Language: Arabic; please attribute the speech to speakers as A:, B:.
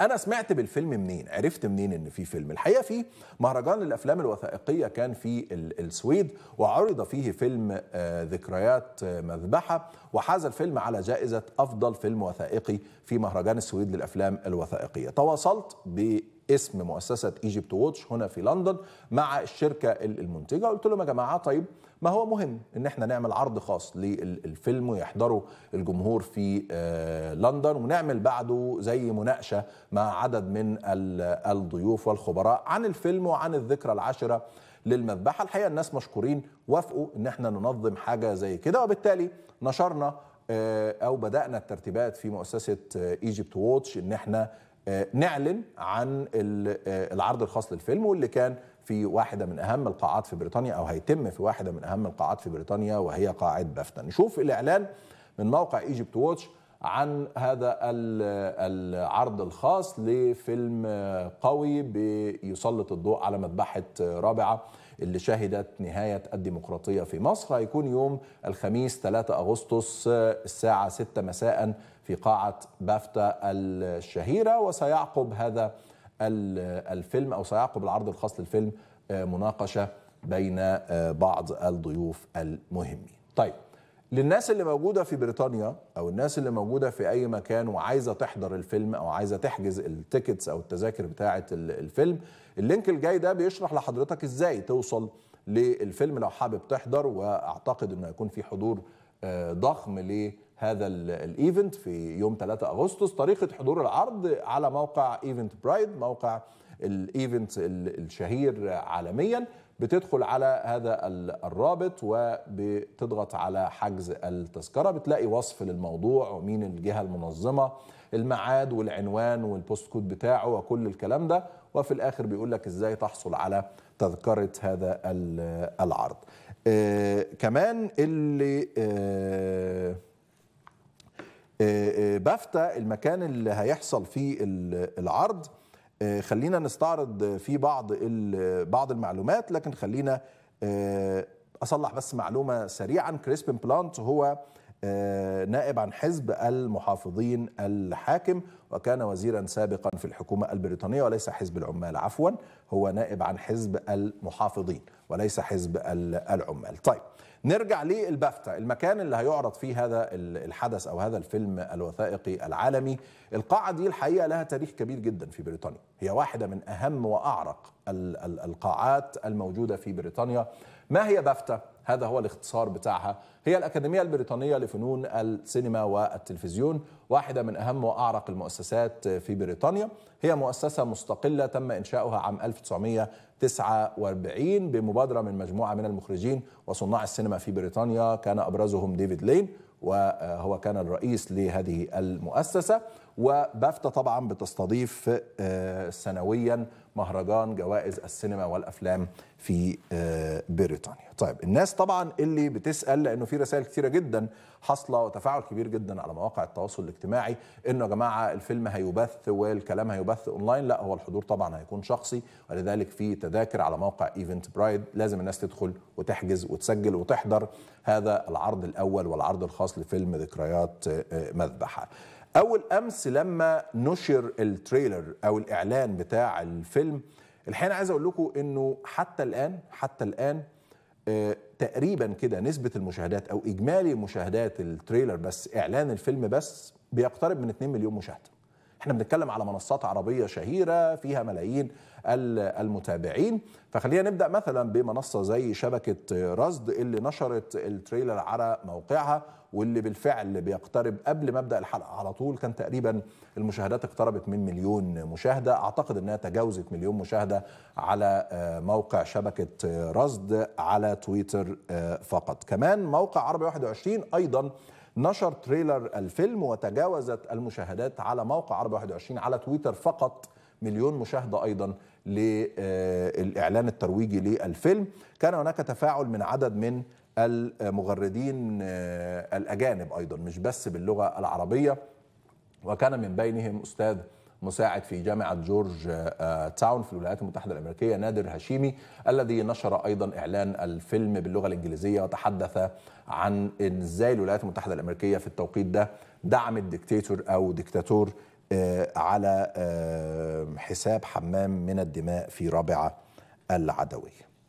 A: انا سمعت بالفيلم منين عرفت منين ان في فيلم الحقيقه في مهرجان للافلام الوثائقيه كان في السويد وعرض فيه فيلم آه، ذكريات آه، مذبحه وحاز الفيلم على جائزه افضل فيلم وثائقي في مهرجان السويد للافلام الوثائقيه تواصلت ب اسم مؤسسه ايجيبت ووتش هنا في لندن مع الشركه المنتجه قلت لهم يا جماعه طيب ما هو مهم ان احنا نعمل عرض خاص للفيلم ويحضره الجمهور في آه، لندن ونعمل بعده زي مناقشه مع عدد من الضيوف والخبراء عن الفيلم وعن الذكرى العاشره للمذبحه الحقيقه الناس مشكورين وافقوا ان احنا ننظم حاجه زي كده وبالتالي نشرنا آه، او بدانا الترتيبات في مؤسسه ايجيبت آه، ووتش ان احنا آه، نعلن عن آه، العرض الخاص للفيلم واللي كان في واحدة من أهم القاعات في بريطانيا أو هيتم في واحدة من أهم القاعات في بريطانيا وهي قاعة بافتا نشوف الإعلان من موقع ايجيبت ووتش عن هذا العرض الخاص لفيلم قوي بيسلط الضوء على مذبحة رابعة اللي شهدت نهاية الديمقراطية في مصر هيكون يوم الخميس 3 أغسطس الساعة 6 مساء في قاعة بافتا الشهيرة وسيعقب هذا الفيلم أو سيعقب العرض الخاص للفيلم آه، مناقشة بين آه، بعض الضيوف المهمين طيب للناس اللي موجوده في بريطانيا او الناس اللي موجوده في اي مكان وعايزه تحضر الفيلم او عايزه تحجز التيكتس او التذاكر بتاعه الفيلم اللينك الجاي ده بيشرح لحضرتك ازاي توصل للفيلم لو حابب تحضر واعتقد انه هيكون في حضور آه، ضخم لهذا الايفنت في يوم 3 اغسطس طريقه حضور العرض على موقع ايفنت برايد موقع الايفنت الشهير عالميا بتدخل على هذا الرابط وبتضغط على حجز التذكره بتلاقي وصف للموضوع ومين الجهه المنظمه الميعاد والعنوان والبوست كود بتاعه وكل الكلام ده وفي الاخر بيقول لك ازاي تحصل على تذكره هذا العرض آه كمان اللي آه آه, آه، بافتا المكان اللي هيحصل فيه العرض آه، خلينا نستعرض في بعض بعض المعلومات لكن خلينا آه، اصلح بس معلومه سريعا كريسبن بلانت هو آه، نائب عن حزب المحافظين الحاكم وكان وزيرا سابقا في الحكومة البريطانية وليس حزب العمال عفوا هو نائب عن حزب المحافظين وليس حزب العمال طيب نرجع للبافتا المكان اللي هيعرض فيه هذا الحدث او هذا الفيلم الوثائقي العالمي القاعه دي الحقيقه لها تاريخ كبير جدا في بريطانيا هي واحده من اهم واعرق القاعات الموجوده في بريطانيا ما هي بافتا هذا هو الاختصار بتاعها هي الأكاديمية البريطانية لفنون السينما والتلفزيون واحدة من أهم وأعرق المؤسسات في بريطانيا هي مؤسسة مستقلة تم إنشاؤها عام 1949 بمبادرة من مجموعة من المخرجين وصناع السينما في بريطانيا كان أبرزهم ديفيد لين وهو كان الرئيس لهذه المؤسسة وبافتا طبعا بتستضيف آه، سنويا مهرجان جوائز السينما والافلام في آه، بريطانيا. طيب الناس طبعا اللي بتسال لانه في رسائل كثيره جدا حاصله وتفاعل كبير جدا على مواقع التواصل الاجتماعي انه يا جماعه الفيلم هيبث والكلام هيبث اونلاين لا هو الحضور طبعا هيكون شخصي ولذلك في تذاكر على موقع ايفنت برايد لازم الناس تدخل وتحجز وتسجل وتحضر هذا العرض الاول والعرض الخاص لفيلم ذكريات آه، مذبحه. اول امس لما نشر التريلر او الاعلان بتاع الفيلم الحين عايز اقول لكم انه حتى الان حتى الان آه، تقريبا كده نسبه المشاهدات او اجمالي مشاهدات التريلر بس اعلان الفيلم بس بيقترب من 2 مليون مشاهده احنا بنتكلم على منصات عربية شهيرة فيها ملايين المتابعين فخلينا نبدأ مثلا بمنصة زي شبكة رصد اللي نشرت التريلر على موقعها واللي بالفعل بيقترب قبل مبدا الحلقه على طول كان تقريبا المشاهدات اقتربت من مليون مشاهده اعتقد انها تجاوزت مليون مشاهده على آه، موقع شبكه رصد على تويتر آه، فقط كمان موقع عربي 21 ايضا نشر تريلر الفيلم وتجاوزت المشاهدات على موقع عرب 21 على تويتر فقط مليون مشاهدة أيضا للإعلان الترويجي للفيلم كان هناك تفاعل من عدد من المغردين آه، الأجانب أيضا مش بس باللغة العربية وكان من بينهم أستاذ مساعد في جامعة جورج آه، تاون في الولايات المتحدة الأمريكية نادر هشيمي الذي نشر أيضا إعلان الفيلم باللغة الإنجليزية وتحدث عن إزاي الولايات المتحدة الأمريكية في التوقيت ده دعمت ديكتاتور أو دكتاتور آه، على آه، حساب حمام من الدماء في رابعة العدوية